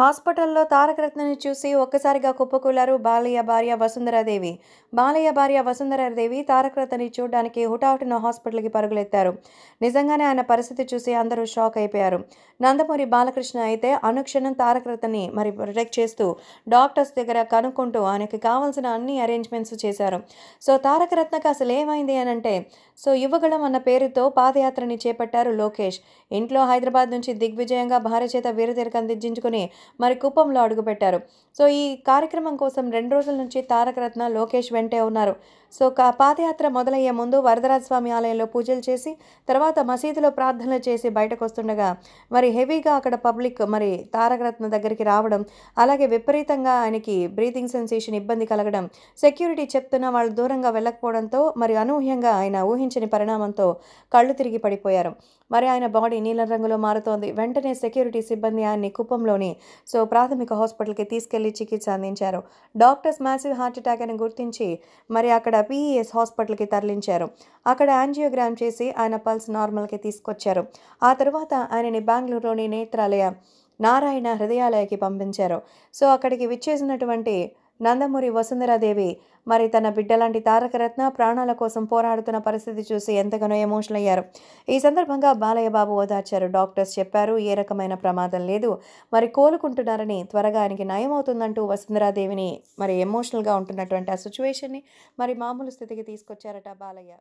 హాస్పిటల్లో తారకరత్నని చూసి ఒక్కసారిగా కుప్పకూలారు బాలయ్య భార్య వసుంధరాదేవి బాలయ్య భార్య వసుంధరాదేవి తారకరత్నని చూడడానికి హుటాహుటిన హాస్పిటల్కి పరుగులెత్తారు నిజంగానే ఆయన పరిస్థితి చూసి అందరూ షాక్ అయిపోయారు నందమూరి బాలకృష్ణ అయితే అనుక్షణం తారకరత్నని మరి ప్రొటెక్ట్ చేస్తూ డాక్టర్స్ దగ్గర కనుక్కుంటూ ఆయనకి కావాల్సిన అన్ని అరేంజ్మెంట్స్ చేశారు సో రత్నకు అసలు ఏమైంది అని అంటే సో ఇవ్వగలం అన్న పేరుతో పాదయాత్రని చేపట్టారు లోకేష్ ఇంట్లో హైదరాబాద్ నుంచి దిగ్విజయంగా భార్య చేత వీరతీరకం దిద్దించుకుని మరి కుప్పంలో అడుగుపెట్టారు సో ఈ కార్యక్రమం కోసం రెండు రోజుల నుంచి తారకరత్న లోకేష్ వెంటే ఉన్నారు సో పాదయాత్ర మొదలయ్యే ముందు వరదరాజస్వామి ఆలయంలో పూజలు చేసి తర్వాత మసీదులో ప్రార్థనలు చేసి బయటకు వస్తుండగా మరి హెవీగా అక్కడ పబ్లిక్ మరి తారకరత్న దగ్గరికి రావడం అలాగే విపరీతంగా ఆయనకి బ్రీతింగ్ సెన్సేషన్ ఇబ్బంది కలగడం సెక్యూరిటీ చెప్తున్న వాళ్ళు దూరంగా వెళ్ళకపోవడంతో మరి అనూహ్యంగా ఆయన ఊహించని పరిణామంతో కళ్ళు తిరిగి పడిపోయారు మరి ఆయన బాడీ నీలం రంగులో మారుతోంది వెంటనే సెక్యూరిటీ సిబ్బంది ఆయన్ని కుప్పంలోని సో ప్రాథమిక హాస్పిటల్కి తీసుకెళ్లి చికిత్స అందించారు డాక్టర్స్ మ్యాసివ్ హార్ట్అటాక్ అని గుర్తించి మరి అక్కడ పీఈఎస్ హాస్పిటల్కి తరలించారు అక్కడ యాంజియోగ్రామ్ చేసి ఆయన పల్స్ నార్మల్కి తీసుకొచ్చారు ఆ తర్వాత ఆయనని బెంగళూరులోని నేత్రాలయ నారాయణ హృదయాలయకి పంపించారు సో అక్కడికి విచ్చేసినటువంటి నందమూరి వసుంధరాదేవి మరి తన బిడ్డలాంటి తారకరత్న ప్రాణాల కోసం పోరాడుతున్న పరిస్థితి చూసి ఎంతగానో ఎమోషనల్ అయ్యారు ఈ సందర్భంగా బాలయ్య బాబు ఓదార్చారు డాక్టర్స్ చెప్పారు ఏ రకమైన ప్రమాదం లేదు మరి కోలుకుంటున్నారని త్వరగా ఆయనకి నయం అవుతుందంటూ వసుంధరాదేవిని మరి ఎమోషనల్గా ఉంటున్నటువంటి ఆ సిచ్యువేషన్ని మరి మామూలు స్థితికి తీసుకొచ్చారట బాలయ్య